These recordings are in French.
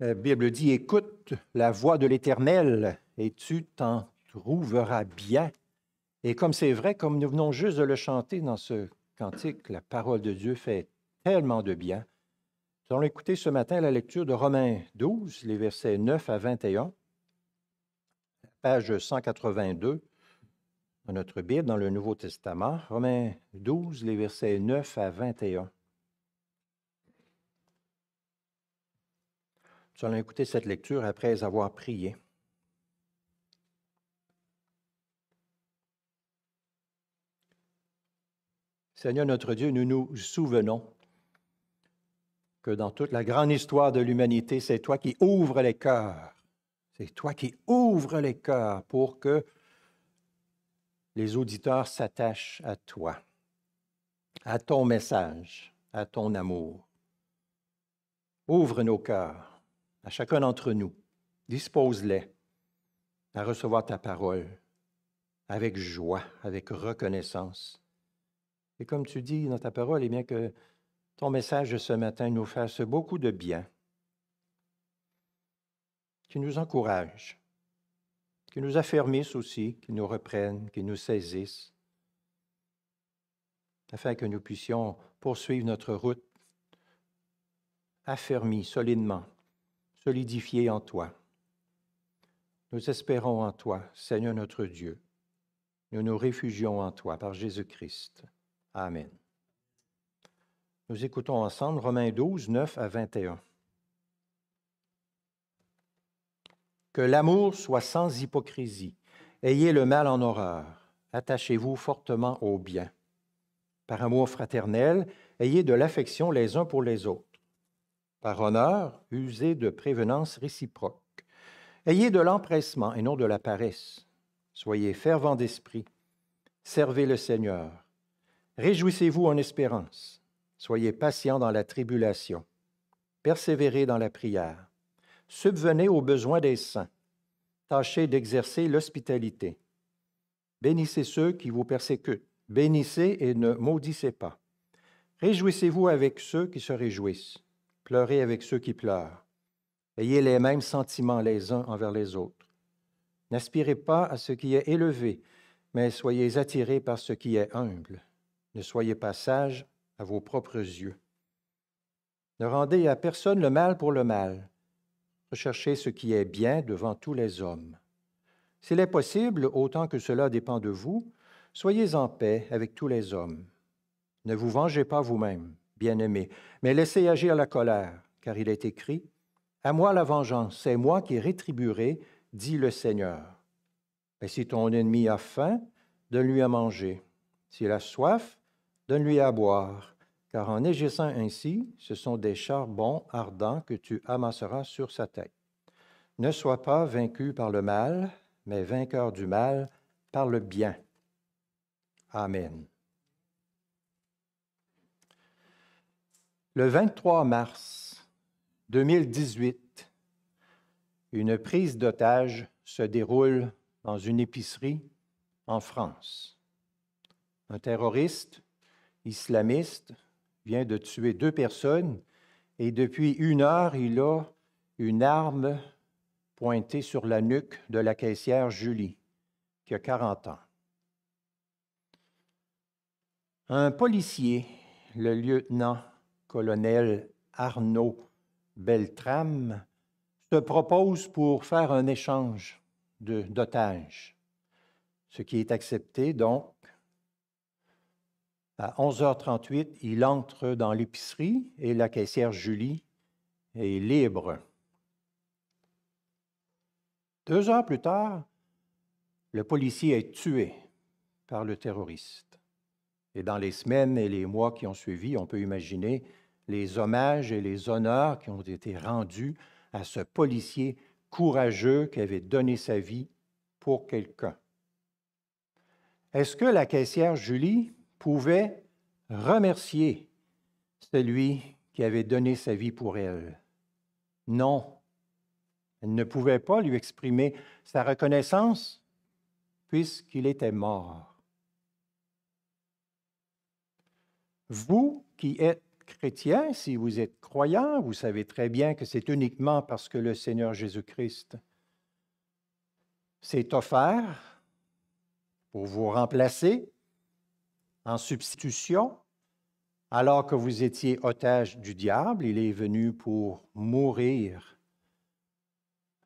La Bible dit, écoute la voix de l'Éternel et tu t'en trouveras bien. Et comme c'est vrai, comme nous venons juste de le chanter dans ce cantique, la parole de Dieu fait tellement de bien. Nous allons écouter ce matin la lecture de Romains 12, les versets 9 à 21 page 182 de notre Bible, dans le Nouveau Testament, Romains 12, les versets 9 à 21. Nous allons écouter cette lecture après avoir prié. Seigneur notre Dieu, nous nous souvenons que dans toute la grande histoire de l'humanité, c'est toi qui ouvres les cœurs c'est toi qui ouvres les cœurs pour que les auditeurs s'attachent à toi, à ton message, à ton amour. Ouvre nos cœurs, à chacun d'entre nous. Dispose-les à recevoir ta parole avec joie, avec reconnaissance. Et comme tu dis dans ta parole, eh bien que ton message de ce matin nous fasse beaucoup de bien, qui nous encourage, qui nous affermisse aussi, qui nous reprenne, qui nous saisisse, afin que nous puissions poursuivre notre route affermis solidement, solidifiés en toi. Nous espérons en toi, Seigneur notre Dieu. Nous nous réfugions en toi par Jésus-Christ. Amen. Nous écoutons ensemble Romains 12, 9 à 21. Que l'amour soit sans hypocrisie. Ayez le mal en horreur. Attachez-vous fortement au bien. Par amour fraternel, ayez de l'affection les uns pour les autres. Par honneur, usez de prévenance réciproque. Ayez de l'empressement et non de la paresse. Soyez fervent d'esprit. Servez le Seigneur. Réjouissez-vous en espérance. Soyez patient dans la tribulation. Persévérez dans la prière subvenez aux besoins des saints, tâchez d'exercer l'hospitalité, bénissez ceux qui vous persécutent, bénissez et ne maudissez pas, réjouissez-vous avec ceux qui se réjouissent, pleurez avec ceux qui pleurent, ayez les mêmes sentiments les uns envers les autres. N'aspirez pas à ce qui est élevé, mais soyez attirés par ce qui est humble. Ne soyez pas sages à vos propres yeux. Ne rendez à personne le mal pour le mal, chercher ce qui est bien devant tous les hommes. S'il est possible, autant que cela dépend de vous, soyez en paix avec tous les hommes. Ne vous vengez pas vous-même, bien-aimés, mais laissez agir la colère, car il est écrit, À moi la vengeance, c'est moi qui rétribuerai, dit le Seigneur. Et si ton ennemi a faim, donne-lui à manger. S'il a soif, donne-lui à boire car en agissant ainsi, ce sont des charbons ardents que tu amasseras sur sa tête. Ne sois pas vaincu par le mal, mais vainqueur du mal par le bien. Amen. Le 23 mars 2018, une prise d'otage se déroule dans une épicerie en France. Un terroriste islamiste vient de tuer deux personnes et depuis une heure, il a une arme pointée sur la nuque de la caissière Julie, qui a 40 ans. Un policier, le lieutenant-colonel Arnaud Beltram, se propose pour faire un échange d'otages, ce qui est accepté donc à 11h38, il entre dans l'épicerie et la caissière Julie est libre. Deux heures plus tard, le policier est tué par le terroriste. Et dans les semaines et les mois qui ont suivi, on peut imaginer les hommages et les honneurs qui ont été rendus à ce policier courageux qui avait donné sa vie pour quelqu'un. Est-ce que la caissière Julie pouvait remercier celui qui avait donné sa vie pour elle. Non, elle ne pouvait pas lui exprimer sa reconnaissance puisqu'il était mort. Vous qui êtes chrétien, si vous êtes croyant, vous savez très bien que c'est uniquement parce que le Seigneur Jésus-Christ s'est offert pour vous remplacer, en substitution, alors que vous étiez otage du diable, il est venu pour mourir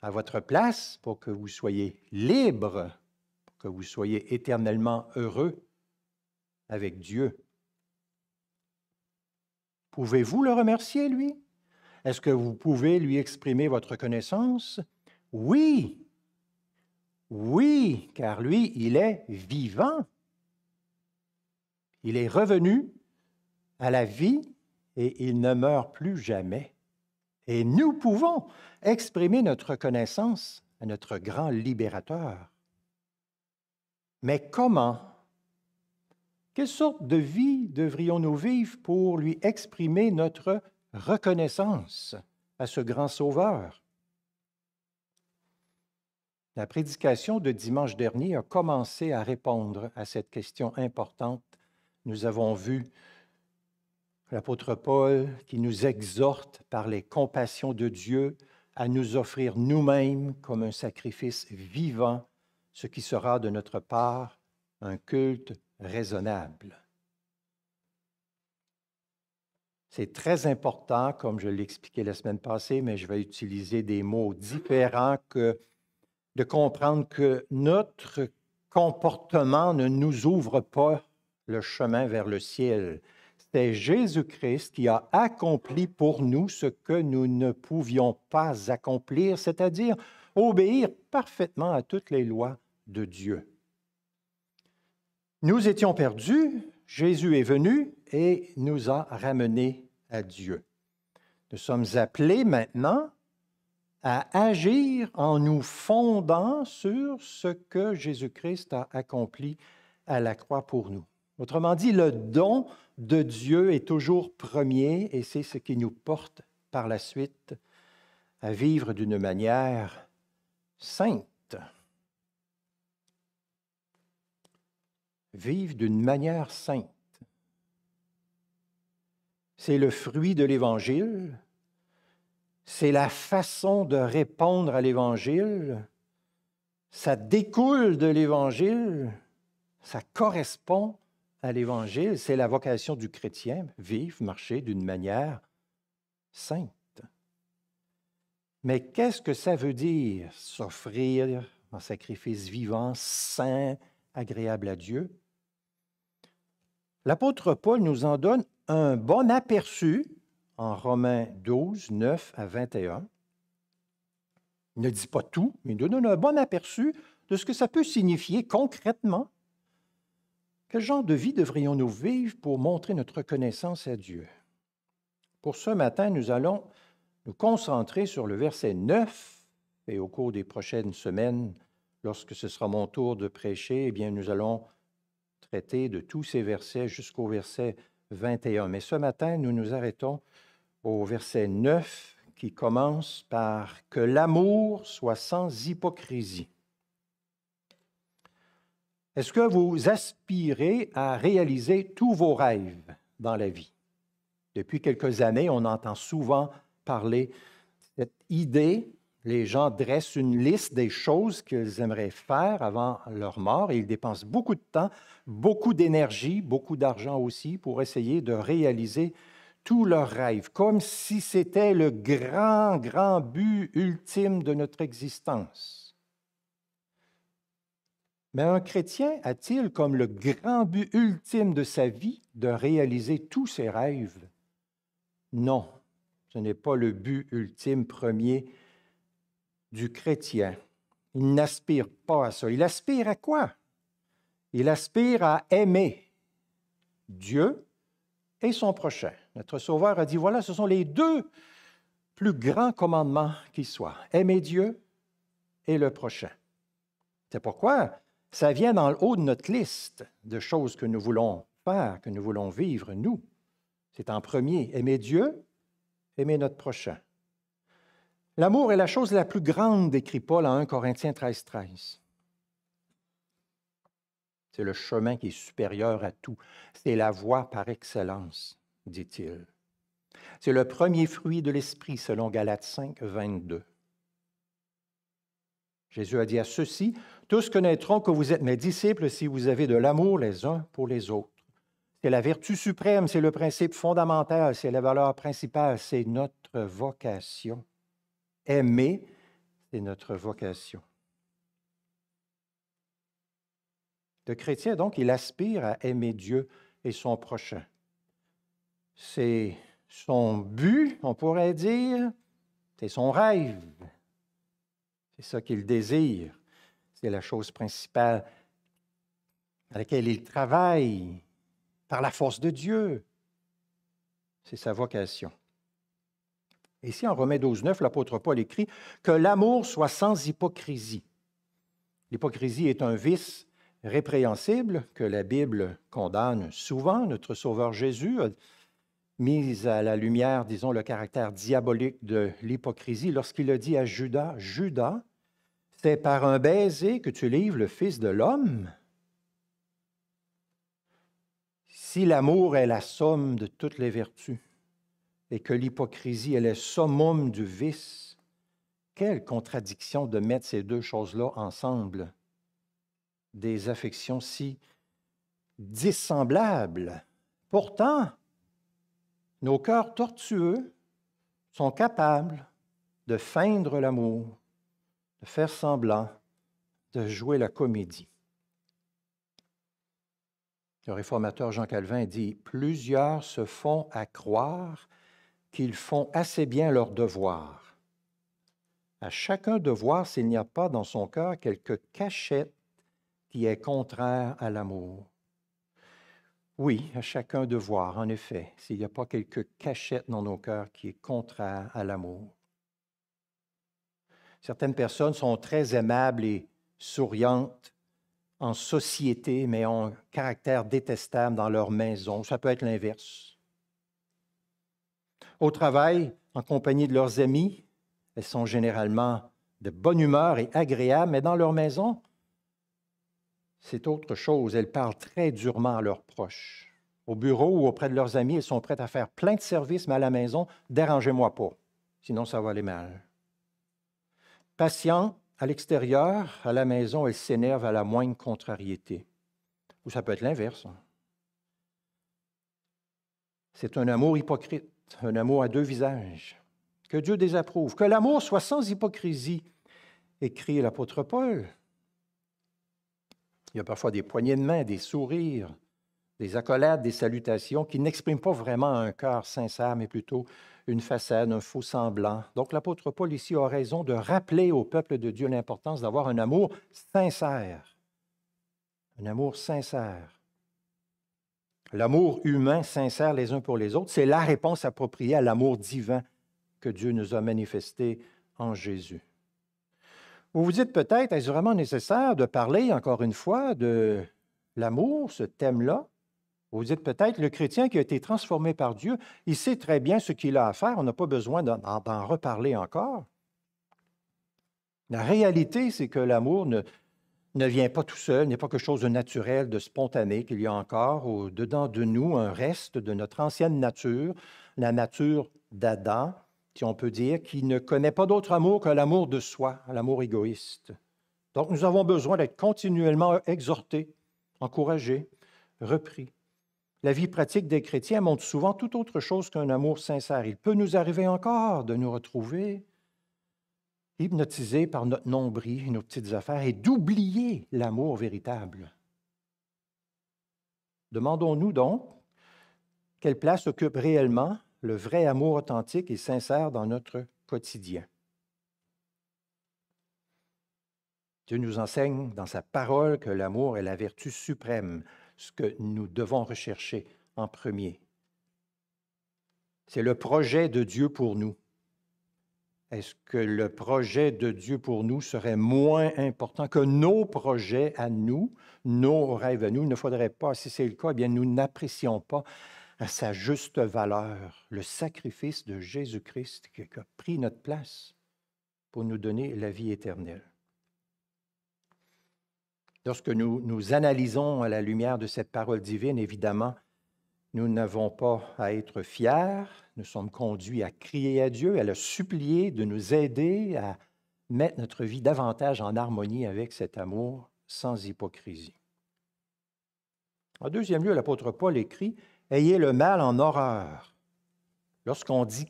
à votre place, pour que vous soyez libre, pour que vous soyez éternellement heureux avec Dieu. Pouvez-vous le remercier, lui? Est-ce que vous pouvez lui exprimer votre connaissance? Oui. Oui, car lui, il est vivant. Il est revenu à la vie et il ne meurt plus jamais. Et nous pouvons exprimer notre reconnaissance à notre grand libérateur. Mais comment Quelle sorte de vie devrions-nous vivre pour lui exprimer notre reconnaissance à ce grand sauveur La prédication de dimanche dernier a commencé à répondre à cette question importante nous avons vu l'apôtre Paul qui nous exhorte par les compassions de Dieu à nous offrir nous-mêmes comme un sacrifice vivant, ce qui sera de notre part un culte raisonnable. C'est très important, comme je l'expliquais la semaine passée, mais je vais utiliser des mots différents que de comprendre que notre comportement ne nous ouvre pas le chemin vers le ciel. C'est Jésus-Christ qui a accompli pour nous ce que nous ne pouvions pas accomplir, c'est-à-dire obéir parfaitement à toutes les lois de Dieu. Nous étions perdus, Jésus est venu et nous a ramenés à Dieu. Nous sommes appelés maintenant à agir en nous fondant sur ce que Jésus-Christ a accompli à la croix pour nous. Autrement dit, le don de Dieu est toujours premier et c'est ce qui nous porte par la suite à vivre d'une manière sainte. Vivre d'une manière sainte. C'est le fruit de l'Évangile. C'est la façon de répondre à l'Évangile. Ça découle de l'Évangile. Ça correspond à l'Évangile, c'est la vocation du chrétien, vivre, marcher d'une manière sainte. Mais qu'est-ce que ça veut dire s'offrir en sacrifice vivant, saint, agréable à Dieu? L'apôtre Paul nous en donne un bon aperçu en Romains 12, 9 à 21. Il ne dit pas tout, mais il nous donne un bon aperçu de ce que ça peut signifier concrètement quel genre de vie devrions-nous vivre pour montrer notre reconnaissance à Dieu? Pour ce matin, nous allons nous concentrer sur le verset 9 et au cours des prochaines semaines, lorsque ce sera mon tour de prêcher, eh bien, nous allons traiter de tous ces versets jusqu'au verset 21. Mais ce matin, nous nous arrêtons au verset 9 qui commence par Que l'amour soit sans hypocrisie. Est-ce que vous aspirez à réaliser tous vos rêves dans la vie? Depuis quelques années, on entend souvent parler de cette idée. Les gens dressent une liste des choses qu'ils aimeraient faire avant leur mort et ils dépensent beaucoup de temps, beaucoup d'énergie, beaucoup d'argent aussi pour essayer de réaliser tous leurs rêves, comme si c'était le grand, grand but ultime de notre existence. Mais un chrétien a-t-il comme le grand but ultime de sa vie de réaliser tous ses rêves? Non, ce n'est pas le but ultime premier du chrétien. Il n'aspire pas à ça. Il aspire à quoi? Il aspire à aimer Dieu et son prochain. Notre Sauveur a dit, voilà, ce sont les deux plus grands commandements qui soient. Aimer Dieu et le prochain. C'est pourquoi ça vient dans le haut de notre liste de choses que nous voulons faire, que nous voulons vivre, nous. C'est en premier, aimer Dieu, aimer notre prochain. L'amour est la chose la plus grande, décrit Paul en 1 Corinthiens 13, 13. C'est le chemin qui est supérieur à tout. C'est la voie par excellence, dit-il. C'est le premier fruit de l'esprit, selon Galates 5, 22. Jésus a dit à ceux-ci, tous connaîtront que vous êtes mes disciples si vous avez de l'amour les uns pour les autres. C'est la vertu suprême, c'est le principe fondamental, c'est la valeur principale, c'est notre vocation. Aimer, c'est notre vocation. Le chrétien, donc, il aspire à aimer Dieu et son prochain. C'est son but, on pourrait dire, c'est son rêve. C'est ça qu'il désire. C'est la chose principale à laquelle il travaille par la force de Dieu. C'est sa vocation. Ici, en Romains 12, 9, l'apôtre Paul écrit Que l'amour soit sans hypocrisie. L'hypocrisie est un vice répréhensible que la Bible condamne souvent. Notre Sauveur Jésus a mis à la lumière, disons, le caractère diabolique de l'hypocrisie lorsqu'il a dit à Judas, Judas, c'est par un baiser que tu livres le Fils de l'homme. Si l'amour est la somme de toutes les vertus et que l'hypocrisie est le summum du vice, quelle contradiction de mettre ces deux choses-là ensemble, des affections si dissemblables. Pourtant, nos cœurs tortueux sont capables de feindre l'amour de faire semblant de jouer la comédie. Le réformateur Jean Calvin dit, Plusieurs se font à croire qu'ils font assez bien leur devoir. À chacun de voir s'il n'y a pas dans son cœur quelque cachette qui est contraire à l'amour. Oui, à chacun de voir, en effet, s'il n'y a pas quelque cachette dans nos cœurs qui est contraire à l'amour. Certaines personnes sont très aimables et souriantes en société, mais ont un caractère détestable dans leur maison. Ça peut être l'inverse. Au travail, en compagnie de leurs amis, elles sont généralement de bonne humeur et agréables, mais dans leur maison, c'est autre chose. Elles parlent très durement à leurs proches. Au bureau ou auprès de leurs amis, elles sont prêtes à faire plein de services, mais à la maison, dérangez-moi pas, sinon ça va aller mal. Patient, à l'extérieur, à la maison, elle s'énerve à la moindre contrariété. Ou ça peut être l'inverse. Hein. C'est un amour hypocrite, un amour à deux visages, que Dieu désapprouve. Que l'amour soit sans hypocrisie, écrit l'apôtre Paul. Il y a parfois des poignées de main, des sourires, des accolades, des salutations qui n'expriment pas vraiment un cœur sincère, mais plutôt une façade, un faux semblant. Donc l'apôtre Paul ici a raison de rappeler au peuple de Dieu l'importance d'avoir un amour sincère. Un amour sincère. L'amour humain sincère les uns pour les autres, c'est la réponse appropriée à l'amour divin que Dieu nous a manifesté en Jésus. Vous vous dites peut-être, est-ce vraiment nécessaire de parler encore une fois de l'amour, ce thème-là? Vous dites peut-être, le chrétien qui a été transformé par Dieu, il sait très bien ce qu'il a à faire, on n'a pas besoin d'en reparler encore. La réalité, c'est que l'amour ne, ne vient pas tout seul, n'est pas quelque chose de naturel, de spontané, qu'il y a encore au-dedans de nous un reste de notre ancienne nature, la nature d'Adam, si on peut dire, qui ne connaît pas d'autre amour que l'amour de soi, l'amour égoïste. Donc nous avons besoin d'être continuellement exhortés, encouragés, repris la vie pratique des chrétiens montre souvent tout autre chose qu'un amour sincère. Il peut nous arriver encore de nous retrouver hypnotisés par notre nombril et nos petites affaires et d'oublier l'amour véritable. Demandons-nous donc quelle place occupe réellement le vrai amour authentique et sincère dans notre quotidien. Dieu nous enseigne dans sa parole que l'amour est la vertu suprême, ce que nous devons rechercher en premier. C'est le projet de Dieu pour nous. Est-ce que le projet de Dieu pour nous serait moins important que nos projets à nous, nos rêves à nous? Il ne faudrait pas, si c'est le cas, eh bien nous n'apprécions pas à sa juste valeur le sacrifice de Jésus-Christ qui a pris notre place pour nous donner la vie éternelle. Lorsque nous, nous analysons à la lumière de cette parole divine, évidemment, nous n'avons pas à être fiers, nous sommes conduits à crier à Dieu, à le supplier de nous aider à mettre notre vie davantage en harmonie avec cet amour sans hypocrisie. En deuxième lieu, l'apôtre Paul écrit Ayez le mal en horreur. Lorsqu'on dit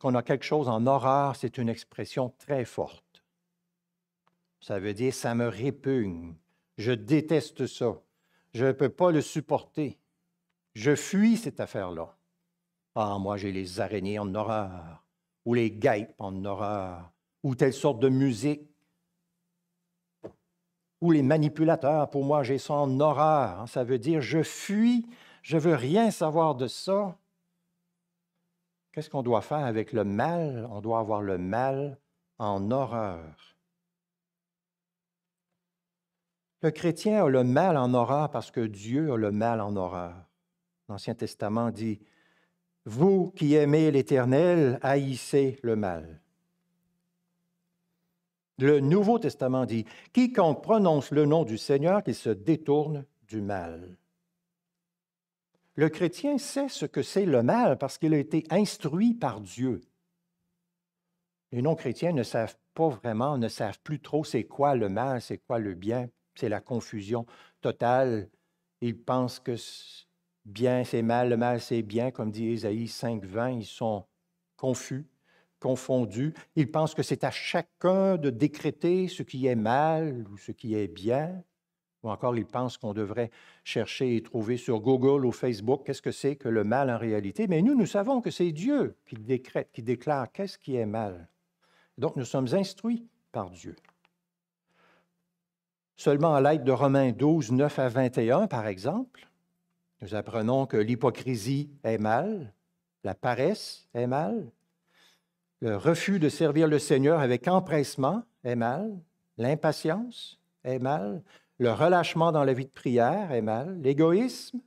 qu'on a quelque chose en horreur, c'est une expression très forte. Ça veut dire ça me répugne, je déteste ça. Je ne peux pas le supporter. Je fuis cette affaire-là. Ah, moi, j'ai les araignées en horreur, ou les guêpes en horreur, ou telle sorte de musique, ou les manipulateurs. Pour moi, j'ai ça en horreur. Hein. Ça veut dire, je fuis, je ne veux rien savoir de ça. Qu'est-ce qu'on doit faire avec le mal? On doit avoir le mal en horreur. Le chrétien a le mal en horreur parce que Dieu a le mal en horreur. L'Ancien Testament dit, Vous qui aimez l'Éternel, haïssez le mal. Le Nouveau Testament dit, Quiconque prononce le nom du Seigneur, qu'il se détourne du mal. Le chrétien sait ce que c'est le mal parce qu'il a été instruit par Dieu. Les non-chrétiens ne savent pas vraiment, ne savent plus trop c'est quoi le mal, c'est quoi le bien. C'est la confusion totale. Ils pensent que bien c'est mal, le mal c'est bien, comme dit Ésaïe 5.20, ils sont confus, confondus. Ils pensent que c'est à chacun de décréter ce qui est mal ou ce qui est bien. Ou encore, ils pensent qu'on devrait chercher et trouver sur Google ou Facebook qu'est-ce que c'est que le mal en réalité. Mais nous, nous savons que c'est Dieu qui décrète, qui déclare qu'est-ce qui est mal. Donc, nous sommes instruits par Dieu. Seulement à l'aide de Romains 12, 9 à 21, par exemple, nous apprenons que l'hypocrisie est mal, la paresse est mal, le refus de servir le Seigneur avec empressement est mal, l'impatience est mal, le relâchement dans la vie de prière est mal, l'égoïsme,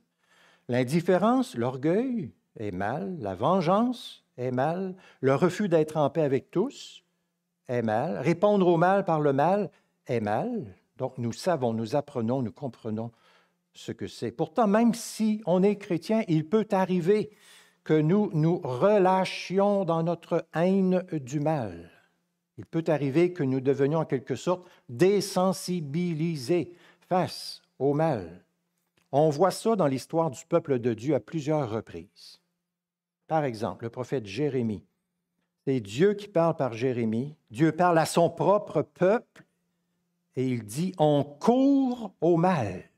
l'indifférence, l'orgueil est mal, la vengeance est mal, le refus d'être en paix avec tous est mal, répondre au mal par le mal est mal, donc nous savons, nous apprenons, nous comprenons ce que c'est. Pourtant, même si on est chrétien, il peut arriver que nous nous relâchions dans notre haine du mal. Il peut arriver que nous devenions en quelque sorte désensibilisés face au mal. On voit ça dans l'histoire du peuple de Dieu à plusieurs reprises. Par exemple, le prophète Jérémie. C'est Dieu qui parle par Jérémie. Dieu parle à son propre peuple et il dit On court au mal.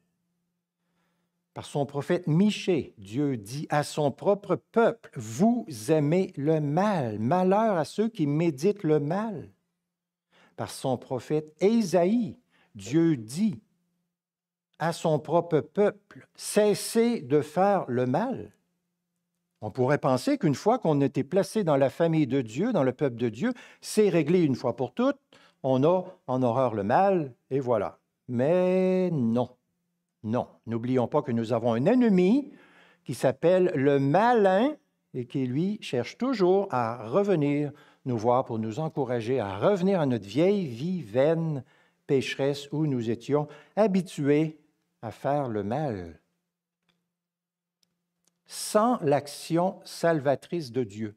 Par son prophète Michée, Dieu dit à son propre peuple Vous aimez le mal, malheur à ceux qui méditent le mal. Par son prophète Ésaïe, Dieu dit à son propre peuple Cessez de faire le mal. On pourrait penser qu'une fois qu'on était placé dans la famille de Dieu, dans le peuple de Dieu, c'est réglé une fois pour toutes, on a en horreur le mal, et voilà. Mais non, non. N'oublions pas que nous avons un ennemi qui s'appelle le malin et qui, lui, cherche toujours à revenir nous voir pour nous encourager à revenir à notre vieille vie vaine, pécheresse, où nous étions habitués à faire le mal. Sans l'action salvatrice de Dieu,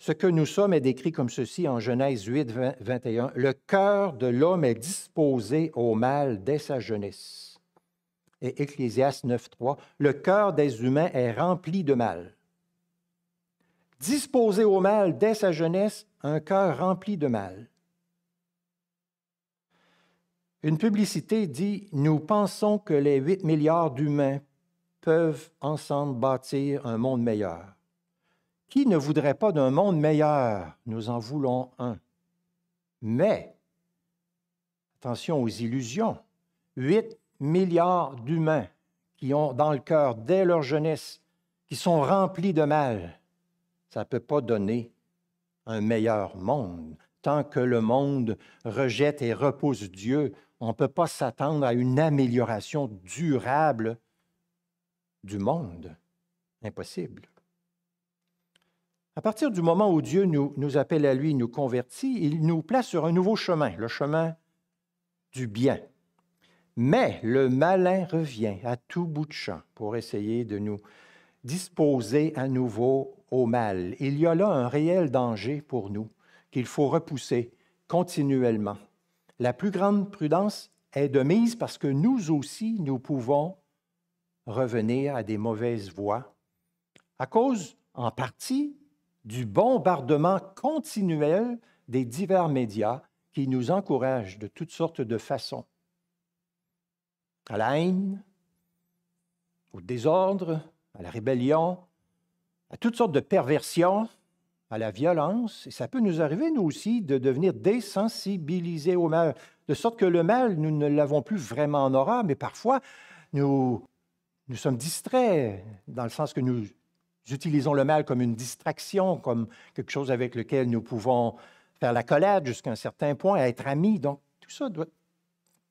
ce que nous sommes est décrit comme ceci en Genèse 8, 21. Le cœur de l'homme est disposé au mal dès sa jeunesse. Et Ecclésiaste 9, 3. Le cœur des humains est rempli de mal. Disposé au mal dès sa jeunesse, un cœur rempli de mal. Une publicité dit Nous pensons que les 8 milliards d'humains peuvent ensemble bâtir un monde meilleur. Qui ne voudrait pas d'un monde meilleur Nous en voulons un. Mais, attention aux illusions, 8 milliards d'humains qui ont dans le cœur, dès leur jeunesse, qui sont remplis de mal, ça ne peut pas donner un meilleur monde. Tant que le monde rejette et repousse Dieu, on ne peut pas s'attendre à une amélioration durable du monde. Impossible. À partir du moment où Dieu nous, appelle à lui, nous convertit, il nous place sur un nouveau chemin, le chemin du bien. Mais le malin revient à tout bout de champ pour essayer de nous disposer à nouveau au mal. Il y a là un réel danger pour nous qu'il faut repousser continuellement. La plus grande prudence est de mise parce que nous aussi, nous pouvons revenir à des mauvaises voies à cause, en partie, du bombardement continuel des divers médias qui nous encouragent de toutes sortes de façons à la haine, au désordre, à la rébellion, à toutes sortes de perversions, à la violence. Et ça peut nous arriver, nous aussi, de devenir désensibilisés au mal, de sorte que le mal, nous ne l'avons plus vraiment en aura, mais parfois, nous, nous sommes distraits dans le sens que nous utilisons le mal comme une distraction, comme quelque chose avec lequel nous pouvons faire la collade jusqu'à un certain point, être amis. Donc, tout ça doit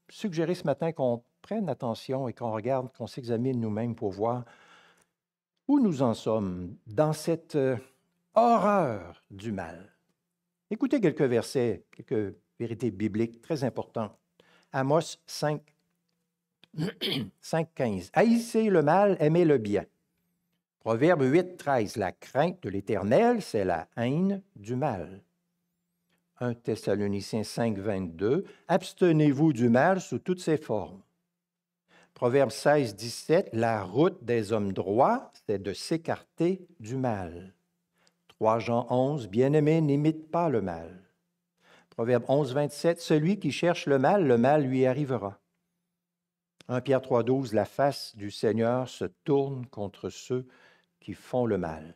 suggérer ce matin qu'on prenne attention et qu'on regarde, qu'on s'examine nous-mêmes pour voir où nous en sommes dans cette euh, horreur du mal. Écoutez quelques versets, quelques vérités bibliques très importantes. Amos 5, 5, 15. Haïssez le mal, aimez le bien. Proverbe 8, 13. La crainte de l'Éternel, c'est la haine du mal. 1 Thessaloniciens 5, 22. Abstenez-vous du mal sous toutes ses formes. Proverbe 16, 17. La route des hommes droits, c'est de s'écarter du mal. 3 Jean 11. Bien-aimé, n'imite pas le mal. Proverbe 11, 27. Celui qui cherche le mal, le mal lui arrivera. 1 Pierre 3, 12. La face du Seigneur se tourne contre ceux font le mal.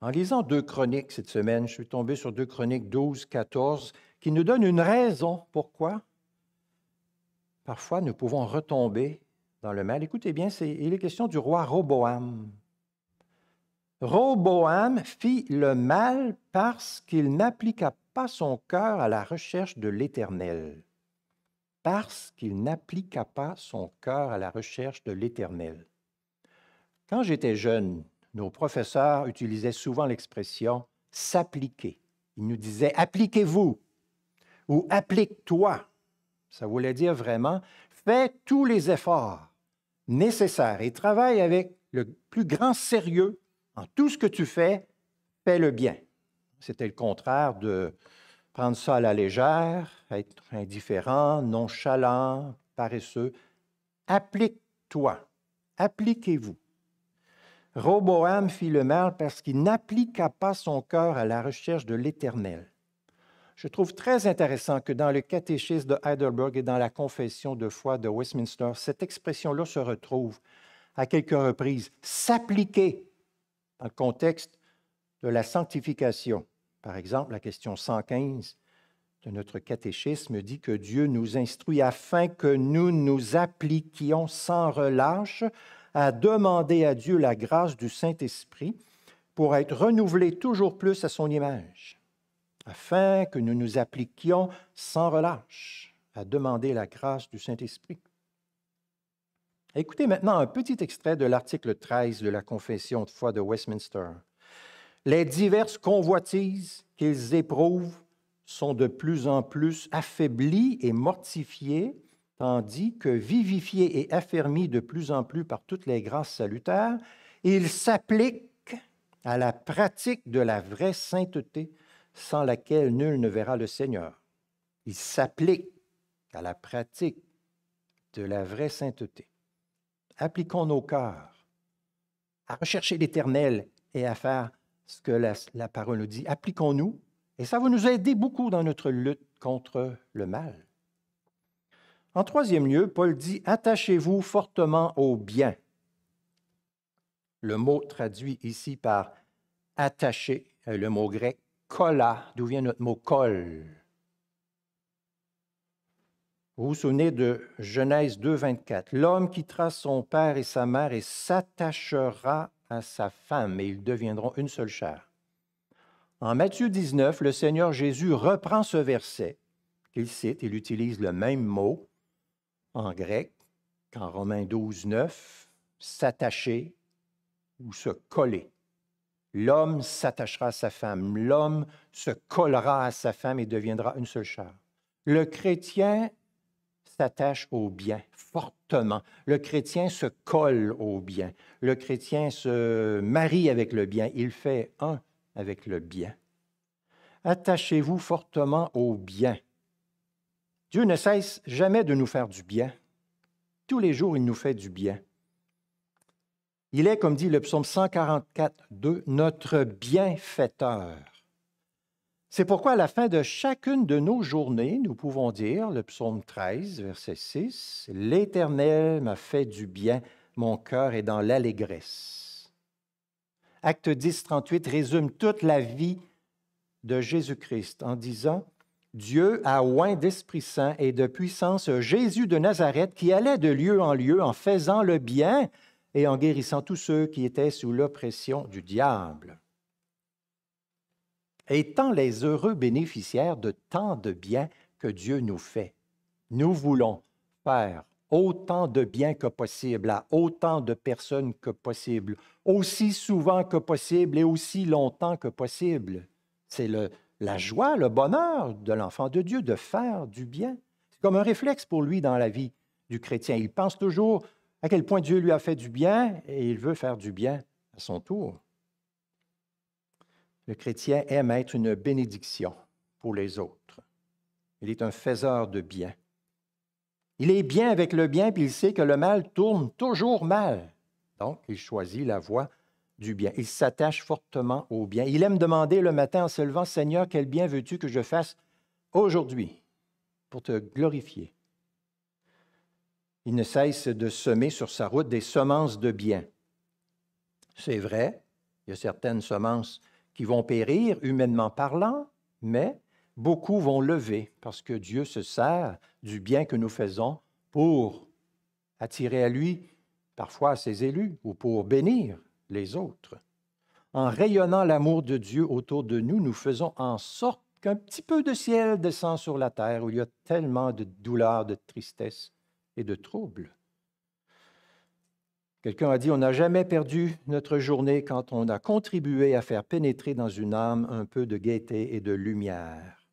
En lisant deux chroniques cette semaine, je suis tombé sur deux chroniques 12, 14, qui nous donnent une raison pourquoi parfois nous pouvons retomber dans le mal. Écoutez bien, c'est, il est question du roi Roboam. Roboam fit le mal parce qu'il n'appliqua pas son cœur à la recherche de l'Éternel. Parce qu'il n'appliqua pas son cœur à la recherche de l'Éternel. Quand j'étais jeune, nos professeurs utilisaient souvent l'expression s'appliquer. Ils nous disaient appliquez-vous ou applique-toi. Ça voulait dire vraiment fais tous les efforts nécessaires et travaille avec le plus grand sérieux en tout ce que tu fais, fais le bien. C'était le contraire de prendre ça à la légère, être indifférent, nonchalant, paresseux. Applique-toi, appliquez-vous. Roboam fit le mal parce qu'il n'appliqua pas son cœur à la recherche de l'Éternel. Je trouve très intéressant que dans le catéchisme de Heidelberg et dans la confession de foi de Westminster, cette expression-là se retrouve à quelques reprises. S'appliquer dans le contexte de la sanctification. Par exemple, la question 115 de notre catéchisme dit que Dieu nous instruit afin que nous nous appliquions sans relâche à demander à Dieu la grâce du Saint-Esprit pour être renouvelé toujours plus à son image, afin que nous nous appliquions sans relâche à demander la grâce du Saint-Esprit. Écoutez maintenant un petit extrait de l'article 13 de la Confession de foi de Westminster. Les diverses convoitises qu'ils éprouvent sont de plus en plus affaiblies et mortifiées tandis que vivifié et affermi de plus en plus par toutes les grâces salutaires, il s'applique à la pratique de la vraie sainteté sans laquelle nul ne verra le Seigneur. Il s'applique à la pratique de la vraie sainteté. Appliquons nos cœurs à rechercher l'Éternel et à faire ce que la, la parole nous dit. Appliquons-nous et ça va nous aider beaucoup dans notre lutte contre le mal. En troisième lieu, Paul dit Attachez-vous fortement au bien. Le mot traduit ici par attacher euh, », le mot grec kola », d'où vient notre mot colle. Vous vous souvenez de Genèse 2, 24. L'homme quittera son père et sa mère et s'attachera à sa femme et ils deviendront une seule chair. En Matthieu 19, le Seigneur Jésus reprend ce verset qu'il cite, il utilise le même mot en grec qu'en Romains 12, 9, s'attacher ou se coller. L'homme s'attachera à sa femme, l'homme se collera à sa femme et deviendra une seule chair. Le chrétien s'attache au bien fortement. Le chrétien se colle au bien. Le chrétien se marie avec le bien. Il fait un avec le bien. Attachez-vous fortement au bien. Dieu ne cesse jamais de nous faire du bien. Tous les jours, il nous fait du bien. Il est, comme dit le psaume 144, 2, notre bienfaiteur. C'est pourquoi à la fin de chacune de nos journées, nous pouvons dire, le psaume 13, verset 6, L'Éternel m'a fait du bien, mon cœur est dans l'allégresse. Acte 10, 38 résume toute la vie de Jésus-Christ en disant, Dieu a oint d'Esprit Saint et de puissance Jésus de Nazareth qui allait de lieu en lieu en faisant le bien et en guérissant tous ceux qui étaient sous l'oppression du diable. Étant les heureux bénéficiaires de tant de biens que Dieu nous fait, nous voulons faire autant de bien que possible à autant de personnes que possible, aussi souvent que possible et aussi longtemps que possible. C'est le la joie, le bonheur de l'enfant de Dieu de faire du bien. C'est comme un réflexe pour lui dans la vie du chrétien. Il pense toujours à quel point Dieu lui a fait du bien et il veut faire du bien à son tour. Le chrétien aime être une bénédiction pour les autres. Il est un faiseur de bien. Il est bien avec le bien, puis il sait que le mal tourne toujours mal. Donc, il choisit la voie du bien. Il s'attache fortement au bien. Il aime demander le matin en se levant, Seigneur, quel bien veux-tu que je fasse aujourd'hui pour te glorifier? Il ne cesse de semer sur sa route des semences de bien. C'est vrai, il y a certaines semences qui vont périr, humainement parlant, mais beaucoup vont lever parce que Dieu se sert du bien que nous faisons pour attirer à lui parfois ses élus ou pour bénir les autres. En rayonnant l'amour de Dieu autour de nous, nous faisons en sorte qu'un petit peu de ciel descend sur la terre où il y a tellement de douleur, de tristesse et de troubles. Quelqu'un a dit, on n'a jamais perdu notre journée quand on a contribué à faire pénétrer dans une âme un peu de gaieté et de lumière.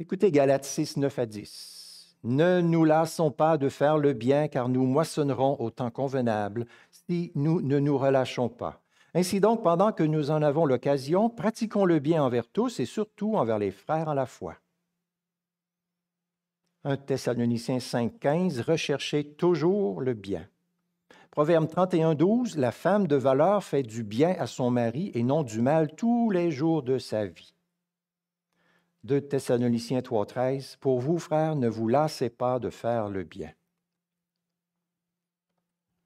Écoutez Galates 6, 9 à 10. Ne nous lassons pas de faire le bien, car nous moissonnerons au temps convenable si nous ne nous relâchons pas. Ainsi donc, pendant que nous en avons l'occasion, pratiquons le bien envers tous et surtout envers les frères à la foi. 1 Thessaloniciens 5,15 Recherchez toujours le bien. Proverbe 31,12 La femme de valeur fait du bien à son mari et non du mal tous les jours de sa vie. 2 Thessaloniciens 3.13, Pour vous, frères, ne vous lassez pas de faire le bien.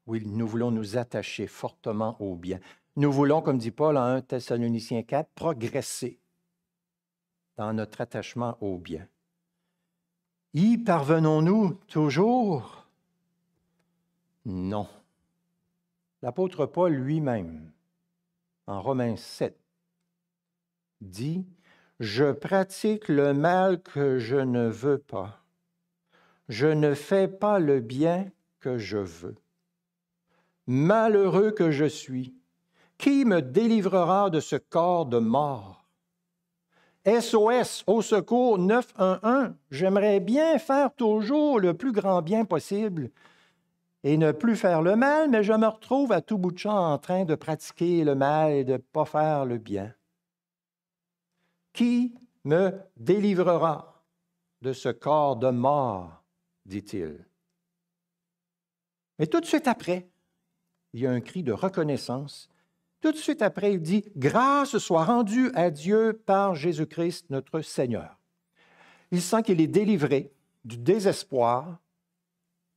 Oui, nous voulons nous attacher fortement au bien. Nous voulons, comme dit Paul en 1 Thessaloniciens 4, progresser dans notre attachement au bien. Y parvenons-nous toujours? Non. L'apôtre Paul lui-même, en Romains 7, dit je pratique le mal que je ne veux pas. Je ne fais pas le bien que je veux. Malheureux que je suis, qui me délivrera de ce corps de mort? SOS, au secours 911, j'aimerais bien faire toujours le plus grand bien possible et ne plus faire le mal, mais je me retrouve à tout bout de champ en train de pratiquer le mal et de ne pas faire le bien. Qui me délivrera de ce corps de mort dit-il. Mais tout de suite après, il y a un cri de reconnaissance. Tout de suite après, il dit, Grâce soit rendue à Dieu par Jésus-Christ notre Seigneur. Il sent qu'il est délivré du désespoir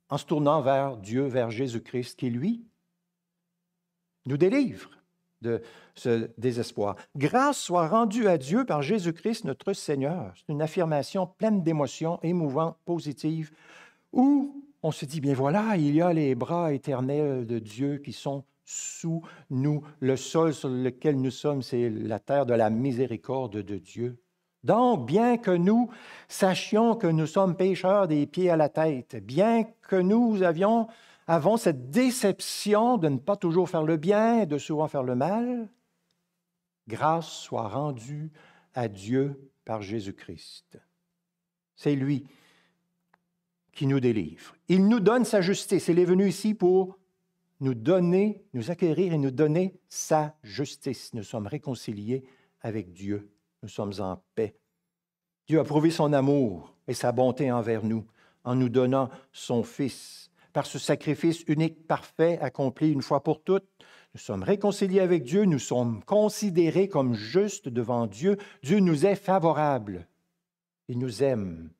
en se tournant vers Dieu, vers Jésus-Christ, qui, lui, nous délivre de ce désespoir. Grâce soit rendue à Dieu par Jésus-Christ notre Seigneur. C'est une affirmation pleine d'émotions, émouvante, positive, où on se dit, bien voilà, il y a les bras éternels de Dieu qui sont sous nous. Le sol sur lequel nous sommes, c'est la terre de la miséricorde de Dieu. Donc, bien que nous sachions que nous sommes pécheurs des pieds à la tête, bien que nous avions avons cette déception de ne pas toujours faire le bien, et de souvent faire le mal, grâce soit rendue à Dieu par Jésus-Christ. C'est lui qui nous délivre. Il nous donne sa justice. Il est venu ici pour nous donner, nous acquérir et nous donner sa justice. Nous sommes réconciliés avec Dieu. Nous sommes en paix. Dieu a prouvé son amour et sa bonté envers nous en nous donnant son Fils par ce sacrifice unique, parfait, accompli une fois pour toutes. Nous sommes réconciliés avec Dieu, nous sommes considérés comme justes devant Dieu. Dieu nous est favorable. Il nous aime.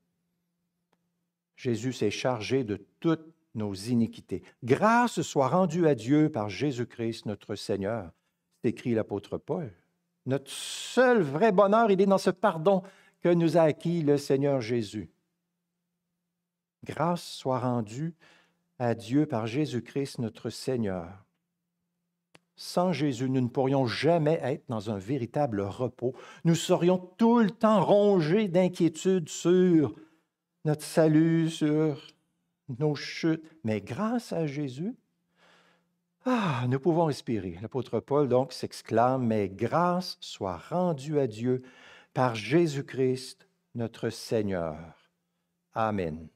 Jésus s'est chargé de toutes nos iniquités. Grâce soit rendue à Dieu par Jésus-Christ notre Seigneur, écrit l'apôtre Paul. Notre seul vrai bonheur, il est dans ce pardon que nous a acquis le Seigneur Jésus. Grâce soit rendue à Dieu par Jésus-Christ notre Seigneur. Sans Jésus, nous ne pourrions jamais être dans un véritable repos. Nous serions tout le temps rongés d'inquiétudes sur notre salut, sur nos chutes. Mais grâce à Jésus, ah, nous pouvons respirer. L'apôtre Paul donc s'exclame, mais grâce soit rendue à Dieu par Jésus-Christ, notre Seigneur. Amen.